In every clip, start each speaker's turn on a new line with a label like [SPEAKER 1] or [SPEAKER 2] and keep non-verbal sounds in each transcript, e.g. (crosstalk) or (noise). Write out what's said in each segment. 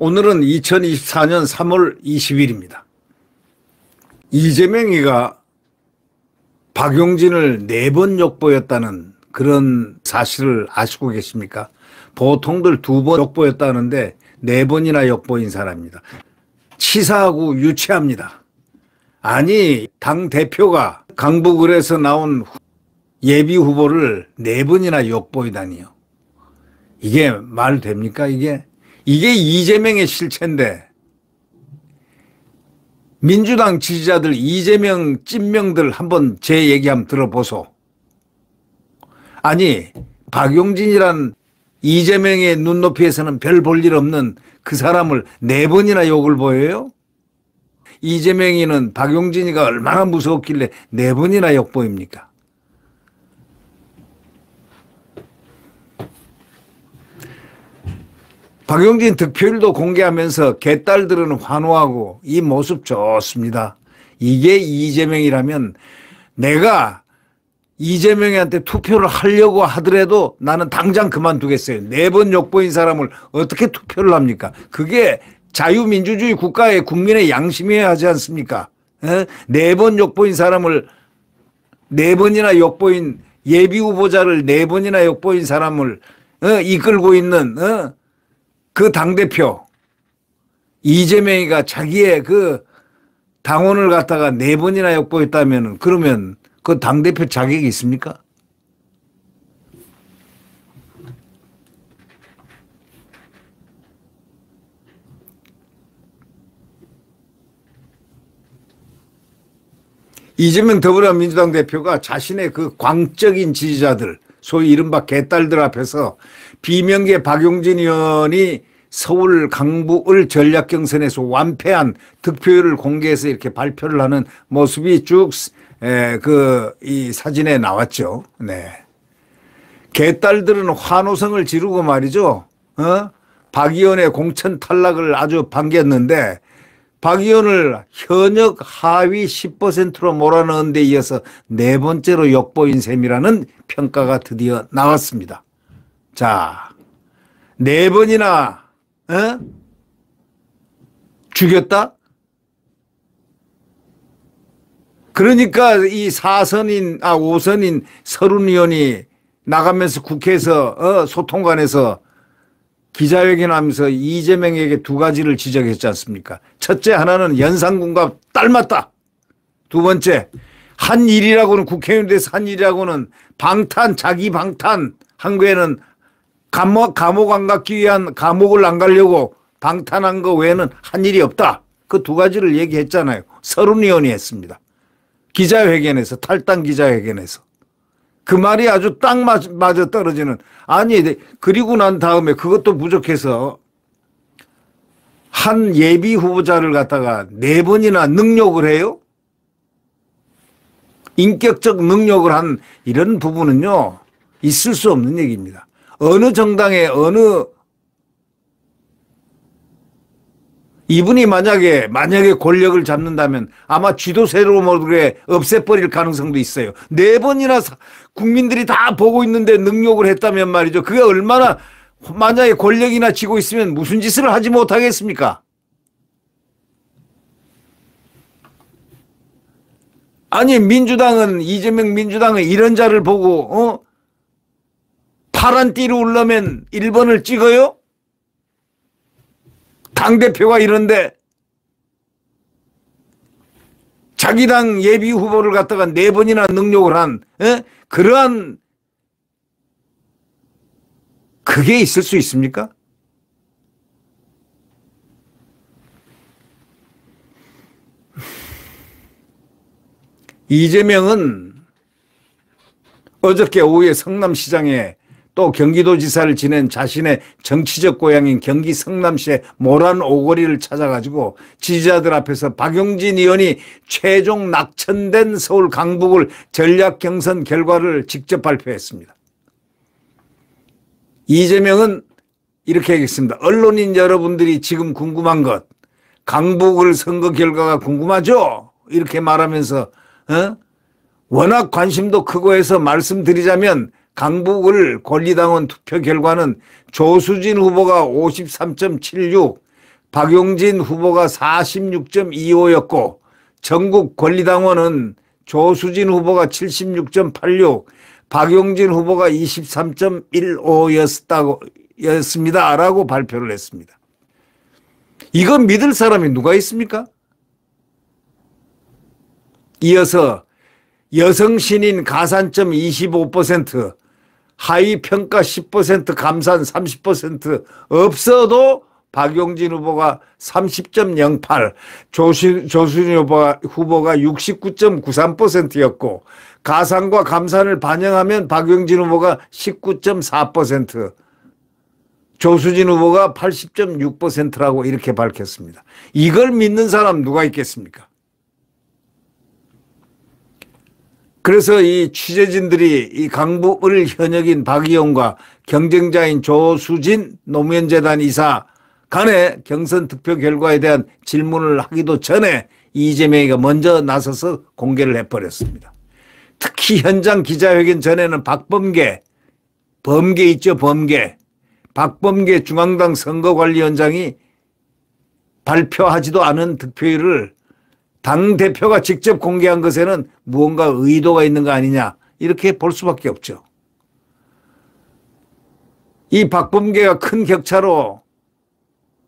[SPEAKER 1] 오늘은 2024년 3월 20일입니다. 이재명이가 박용진을 네 번 욕보였다는 그런 사실을 아시고 계십니까? 보통들 두 번 욕보였다는데 네 번이나 욕보인 사람입니다. 치사하고 유치합니다. 아니 당 대표가 강북을해서 나온 예비 후보를 네 번이나 욕보이다니요. 이게 말 됩니까 이게? 이게 이재명의 실체인데 민주당 지지자들 이재명 찐명들 한번 제 얘기 한번 들어보소. 아니 박용진이란 이재명의 눈높이에서는 별 볼 일 없는 그 사람을 네 번이나 욕을 보여요? 이재명이는 박용진이가 얼마나 무서웠길래 네 번이나 역보입니까? 박용진 득표율도 공개하면서 개딸들은 환호하고 이 모습 좋습니다. 이게 이재명이라면 내가 이재명이한테 투표를 하려고 하더라도 나는 당장 그만두겠어요. 네번 욕보인 사람을 어떻게 투표를 합니까? 그게 자유민주주의 국가의 국민의 양심이어야 하지 않습니까? 어? 네번 욕보인 사람을 네 번이나 욕보인 예비 후보자를 네 번이나 욕보인 사람을 어, 이끌고 있는 어, 그 당대표 이재명이가 자기의 그 당원을 갖다가 네 번이나 욕보했다면 그러면 그 당대표 자격이 있습니까? 이재명 더불어민주당 대표가 자신의 그 광적인 지지자들 소위 이른바 개딸들 앞에서 비명계 박용진 의원이 서울 강북을 전략 경선에서 완패한 득표율을 공개해서 이렇게 발표를 하는 모습이 쭉 그 이 사진에 나왔죠. 네. 개딸들은 환호성을 지르고 말이죠. 어? 박 의원의 공천 탈락을 아주 반겼는데 박 의원을 현역 하위 10%로 몰아넣은 데 이어서 네 번째로 역보인 셈이라는 평가가 드디어 나왔습니다. 자, 네 번이나 에? 어? 죽였다? 그러니까 이 4선인, 아 5선인 서른 의원이 나가면서 국회에서 어, 소통관에서 기자회견하면서 이재명에게 두 가지를 지적했지 않습니까? 첫째 하나는 연산군과 닮았다. 두 번째 한 일이라고는 국회의원 돼서 한 일이라고는 방탄 자기 방탄 한거에는 감옥 감옥 안 갔기 위한 감옥을 안 가려고 방탄한 거 외에는 한 일이 없다. 그 두 가지를 얘기했잖아요. 서른 의원이 했습니다. 기자회견에서 탈당 기자회견에서 그 말이 아주 딱 맞, 맞아 떨어지는. 아니, 그리고 난 다음에 그것도 부족해서 한 예비 후보자를 갖다가 네 번이나 능력을 해요? 인격적 능력을 한 이런 부분은요, 있을 수 없는 얘기입니다. 어느 정당에 어느 이분이 만약에 만약에 권력을 잡는다면 아마 쥐도 새로 모르게 없애버릴 가능성도 있어요. 네 번이나 사, 국민들이 다 보고 있는데 능욕을 했다면 말이죠. 그게 얼마나 만약에 권력이나 쥐고 있으면 무슨 짓을 하지 못하겠습니까? 아니 민주당은 이재명 민주당은 이런 자를 보고 어? 파란 띠로 울려면 1번을 찍어요? 당대표가 이런데 자기 당 예비 후보를 갖다가 네 번이나 능력을 한 에? 그러한 그게 있을 수 있습니까? 이재명은 어저께 오후에 성남시장에 또 경기도지사를 지낸 자신의 정치적 고향인 경기 성남시의 모란 오거리를 찾아가지고 지지자들 앞에서 박용진 의원이 최종 낙천된 서울 강북을 전략 경선 결과를 직접 발표했습니다. 이재명은 이렇게 얘기했습니다. 언론인 여러분들이 지금 궁금한 것, 강북을 선거 결과가 궁금하죠? 이렇게 말하면서, 어? 워낙 관심도 크고 해서 말씀드리자면 강북을 권리당원 투표 결과는 조수진 후보가 53.76, 박용진 후보가 46.25였고 전국 권리당원은 조수진 후보가 76.86, 박용진 후보가 23.15였습니다. 라고 발표를 했습니다. 이건 믿을 사람이 누가 있습니까? 이어서 여성신인 가산점 25%, 하위 평가 10% 감산 30% 없어도 박용진 후보가 30.08, 조수 조순희 후보가, 후보가 69.93%였고 가산과 감산을 반영하면 박용진 후보가 19.4%, 조수진 후보가 80.6%라고 이렇게 밝혔습니다. 이걸 믿는 사람 누가 있겠습니까? 그래서 이 취재진들이 이강북을 현역인 박의원과 경쟁자인 조수진 노무현재단 이사 간의 경선 투표 결과에 대한 질문을 하기도 전에 이재명이가 먼저 나서서 공개를 해버렸습니다. 특히 현장 기자회견 전에는 박범계, 범계 있죠, 범계. 박범계 중앙당 선거관리원장이 발표하지도 않은 득표율을 당대표가 직접 공개한 것에는 무언가 의도가 있는 거 아니냐 이렇게 볼 수밖에 없죠. 이 박범계가 큰 격차로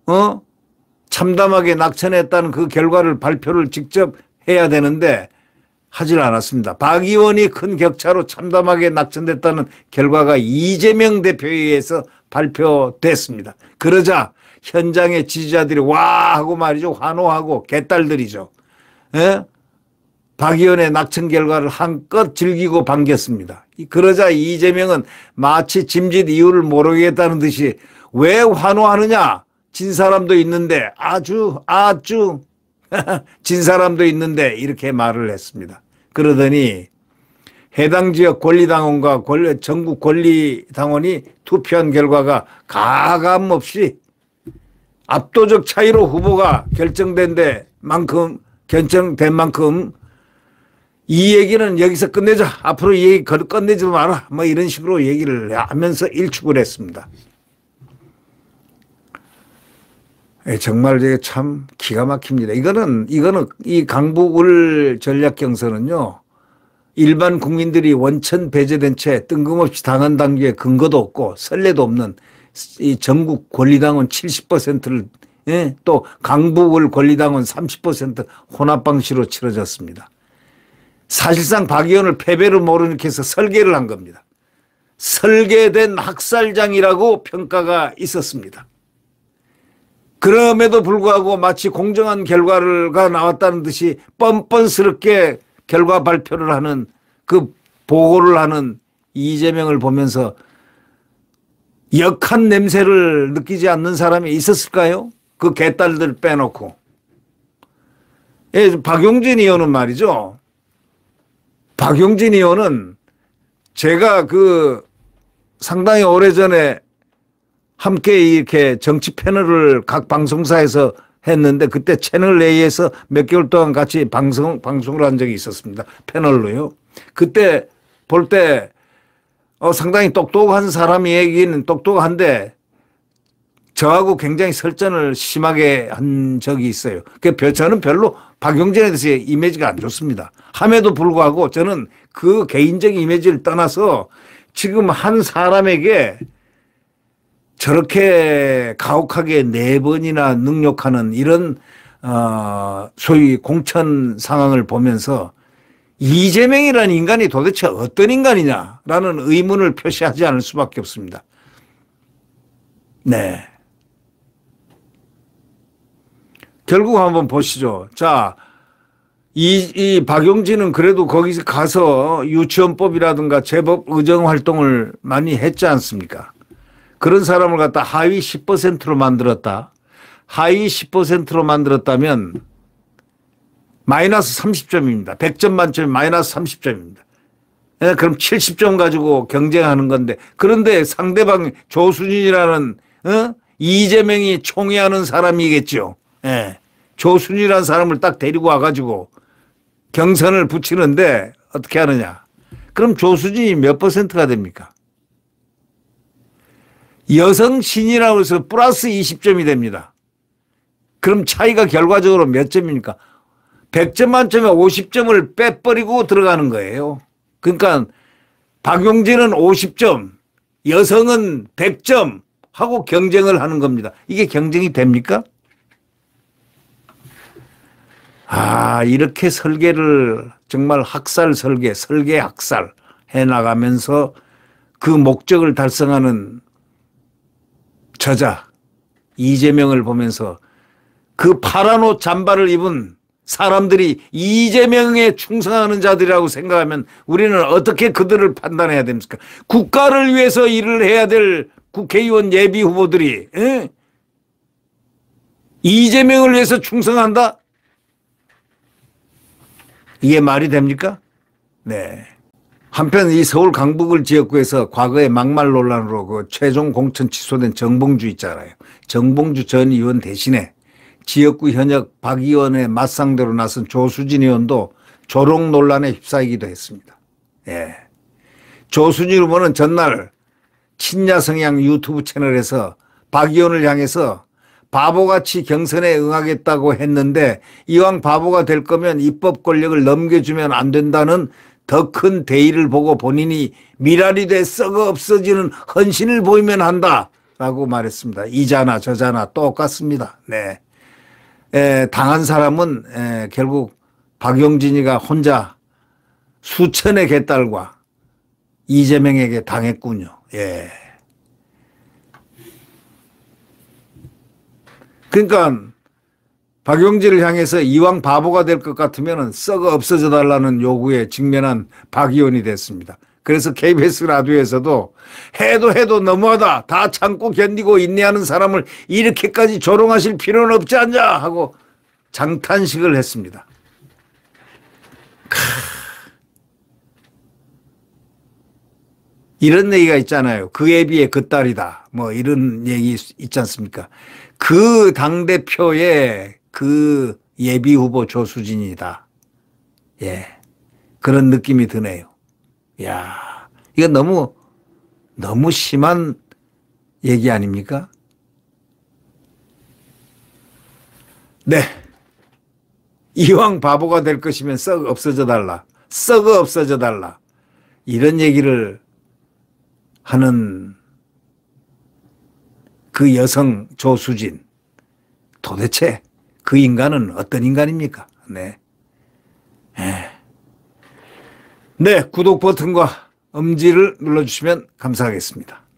[SPEAKER 1] 어? 참담하게 낙천했다는 그 결과를 발표를 직접 해야 되는데 하질 않았습니다. 박 의원이 큰 격차로 참담하게 낙천됐다는 결과가 이재명 대표에 의해서 발표됐습니다. 그러자 현장의 지지자들이 와 하고 말이죠. 환호하고 개딸들이죠. 예? 박의원의 낙천 결과를 한껏 즐기고 반겼습니다. 그러자 이재명은 마치 짐짓 이유를 모르겠다는 듯이 왜 환호하느냐? 진 사람도 있는데 아주 아주 (laughs) 진 사람도 있는데 이렇게 말을 했습니다. 그러더니 해당 지역 권리당원과 권리, 전국 권리당원이 투표한 결과가 가감없이 압도적 차이로 후보가 결정된 데만큼 결정된 만큼 이 얘기는 여기서 끝내자. 앞으로 이 얘기 끝내지 마라. 뭐 이런 식으로 얘기를 하면서 일축을 했습니다. 예, 정말 이게 참 기가 막힙니다. 이거는, 이거는 이 강북을 전략 경선은요. 일반 국민들이 원천 배제된 채 뜬금없이 당한 단계에 근거도 없고 설레도 없는 이 전국 권리당원 70%를 예? 또 강북을 권리당은 30% 혼합 방식으로 치러졌습니다. 사실상 박 의원을 패배로 모르게 해서 설계를 한 겁니다. 설계된 학살장이라고 평가가 있었습니다. 그럼에도 불구하고 마치 공정한 결과가 나왔다는 듯이 뻔뻔스럽게 결과 발표를 하는 그 보고를 하는 이재명을 보면서 역한 냄새를 느끼지 않는 사람이 있었을까요? 그 개딸들 빼놓고. 예, 박용진 의원은 말이죠. 박용진 의원은 제가 그 상당히 오래전에 함께 이렇게 정치 패널을 각 방송사에서 했는데 그때 채널 A에서 몇 개월 동안 같이 방송 방송을 한 적이 있었습니다. 패널로요. 그때 볼때 어, 상당히 똑똑한 사람이 얘기는 똑똑한데 저하고 굉장히 설전을 심하게 한 적이 있어요. 그 저는 별로 박용진에 대해서 이미지가 안 좋습니다. 함에도 불구하고 저는 그 개인적인 이미지를 떠나서 지금 한 사람에게 저렇게 가혹하게 네 번이나 능욕하는 이런 어 소위 공천 상황을 보면서 이재명이라는 인간이 도대체 어떤 인간이냐라는 의문을 표시하지 않을 수밖에 없습니다. 네. 결국 한번 보시죠. 자, 이, 이 박용진은 그래도 거기서 가서 유치원법이라든가 제법 의정 활동을 많이 했지 않습니까? 그런 사람을 갖다 하위 10%로 만들었다. 하위 10%로 만들었다면 마이너스 30점입니다. 100점 만점에 마이너스 30점입니다. 예, 그럼 70점 가지고 경쟁하는 건데 그런데 상대방 조수진이라는 어? 이재명이 총애하는 사람이겠죠. 예. 조순이라는 사람을 딱 데리고 와가지고 경선을 붙이는데 어떻게 하느냐. 그럼 조순이몇 퍼센트가 됩니까? 여성 신이라고 해서 플러스 20점이 됩니다. 그럼 차이가 결과적으로 몇 점입니까? 100점 만점에 50점을 빼버리고 들어가는 거예요. 그러니까 박용진은 50점, 여성은 100점 하고 경쟁을 하는 겁니다. 이게 경쟁이 됩니까? 아, 이렇게 설계를 정말 학살 설계, 설계 학살 해 나가면서 그 목적을 달성하는 저자 이재명을 보면서 그 파란 옷 잠바를 입은 사람들이 이재명에 충성하는 자들이라고 생각하면 우리는 어떻게 그들을 판단해야 됩니까? 국가를 위해서 일을 해야 될 국회의원 예비 후보들이 에? 이재명을 위해서 충성한다? 이게 말이 됩니까? 네. 한편 이 서울 강북을 지역구에서 과거의 막말 논란으로 그 최종 공천 취소된 정봉주 있잖아요. 정봉주 전 의원 대신에 지역구 현역 박 의원의 맞상대로 나선 조수진 의원도 조롱 논란에 휩싸이기도 했습니다. 예. 조수진 의원은 전날 친야 성향 유튜브 채널에서 박 의원을 향해서 바보같이 경선에 응하겠다고 했는데 이왕 바보가 될 거면 입법 권력을 넘겨주면 안 된다는 더 큰 대의를 보고 본인이 미랄이 돼 썩어 없어지는 헌신을 보이면 한다. 라고 말했습니다. 이자나 저자나 똑같습니다. 네. 에, 당한 사람은 에, 결국 박용진이가 혼자 수천의 개딸과 이재명에게 당했군요. 예. 그러니까 박용진을 향해서 이왕 바보가 될 것 같으면 썩어 없어져 달라는 요구에 직면한 박 의원이 됐습니다. 그래서 KBS 라디오에서도 해도 해도 너무하다. 다 참고 견디고 인내하는 사람을 이렇게까지 조롱하실 필요는 없지 않냐 하고 장탄식을 했습니다. 이런 얘기가 있잖아요. 그에 비해 그 딸이다. 뭐 이런 얘기 있지 않습니까? 그 당대표의 그 예비 후보 조수진이다. 예. 그런 느낌이 드네요. 야, 이건 너무 너무 심한 얘기 아닙니까? 네. 이왕 바보가 될 것이면 썩 없어져 달라. 썩어 없어져 달라. 이런 얘기를 하는 그 여성 조수진 도대체 그 인간은 어떤 인간입니까? 네. 예. 네, 구독 버튼과 엄지를 눌러주시면 감사하겠습니다.